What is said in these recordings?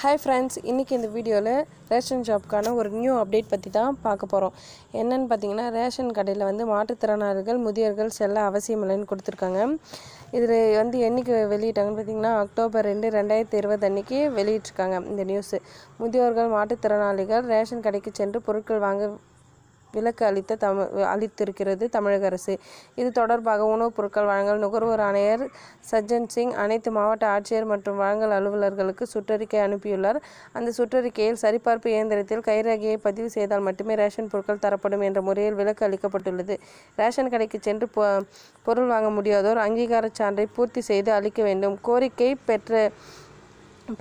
hi friends இன்றைக்கி இந்த வீடியோவில் ரேஷன் ஷாப்க்கான ஒரு நியூ அப்டேட் பற்றி தான் பார்க்க போகிறோம் என்னென்னு பார்த்தீங்கன்னா ரேஷன் கடையில் வந்து மாற்றுத்திறனாளிகள் முதியோர்கள் செல்ல அவசியம் இல்லைன்னு கொடுத்துருக்காங்க இதில் வந்து என்றைக்கு வெளியிட்டாங்கன்னு பார்த்தீங்கன்னா அக்டோபர் ரெண்டு ரெண்டாயிரத்தி இருபது அன்றைக்கி வெளியிட்டிருக்காங்க இந்த நியூஸு முதியோர்கள் மாற்றுத்திறனாளிகள் ரேஷன் கடைக்கு சென்று பொருட்கள் வாங்க விலக்கு அளித்த தமிழ் அளித்திருக்கிறது தமிழக அரசு இது தொடர்பாக உணவுப் பொருட்கள் வழங்கல் நுகர்வோர் ஆணையர் சஜ்ஜன் சிங் அனைத்து மாவட்ட ஆட்சியர் மற்றும் வழங்கல் அலுவலர்களுக்கு சுற்றறிக்கை அனுப்பியுள்ளார் அந்த சுற்றறிக்கையில் சரிபார்ப்பு இயந்திரத்தில் கைரேகையை பதிவு செய்தால் மட்டுமே ரேஷன் பொருட்கள் தரப்படும் என்ற முறையில் விலக்கு அளிக்கப்பட்டுள்ளது ரேஷன் கடைக்கு சென்று பொருள் வாங்க முடியாதோர் அங்கீகாரச் சான்றை பூர்த்தி செய்து அளிக்க வேண்டும் கோரிக்கை பெற்ற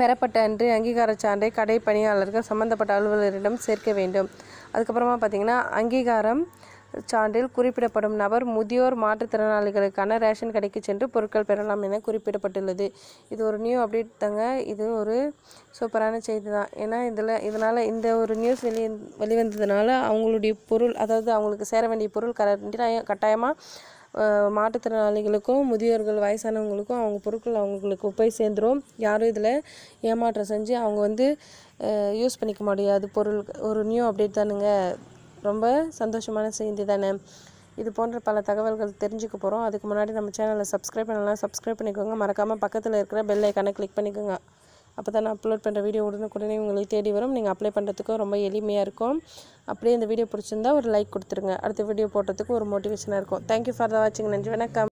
பெறப்பட்ட அன்று அங்கீகார சான்றை கடை பணியாளர்கள் சம்பந்தப்பட்ட அலுவலரிடம் சேர்க்க வேண்டும் அதுக்கப்புறமா பார்த்தீங்கன்னா அங்கீகாரம் சான்றில் குறிப்பிடப்படும் நபர் முதியோர் மாற்றுத்திறனாளிகளுக்கான ரேஷன் கடைக்கு சென்று பொருட்கள் பெறலாம் என குறிப்பிடப்பட்டுள்ளது இது ஒரு நியூ அப்டேட் தாங்க இது ஒரு சூப்பரான செய்தி தான் ஏன்னா இதில் இதனால் இந்த ஒரு நியூஸ் வெளி வெளிவந்ததுனால அவங்களுடைய பொருள் அதாவது அவங்களுக்கு சேர வேண்டிய பொருள் கண்டிப்பாக கட்டாயமாக மாற்றுத்திறனாளிகளுக்கும் முதியோர்கள் வயசானவங்களுக்கும் அவங்க பொருட்கள் அவங்களுக்கு போய் சேர்ந்துடும் யாரும் இதில் ஏமாற்றம் செஞ்சு அவங்க வந்து யூஸ் பண்ணிக்க முடியாது பொருள் ஒரு நியூ அப்டேட் தானுங்க ரொம்ப சந்தோஷமான செய்தி தானே இது போன்ற பல தகவல்கள் தெரிஞ்சுக்க போகிறோம் அதுக்கு முன்னாடி நம்ம சேனலை சப்ஸ்கிரைப் பண்ணலாம் சப்ஸ்கிரைப் பண்ணிக்கோங்க மறக்காமல் பக்கத்தில் இருக்கிற பெல் ஐக்கானை கிளிக் பண்ணிக்கோங்க அப்போ தான் நான் அப்லோட் பண்ணுற வீடியோ உடனுக்குடனே உங்களுக்கு தேடி வரும் நீங்கள் அப்ளை பண்ணுறதுக்கும் ரொம்ப எளிமையாக இருக்கும் அப்படியே இந்த வீடியோ பிடிச்சிருந்தா ஒரு லைக் கொடுத்துருங்க அடுத்த வீடியோ போடுறதுக்கு ஒரு மோட்டிவேஷனாக இருக்கும் தேங்க்யூ ஃபார் த வாட்சிங் நன்றி வணக்கம்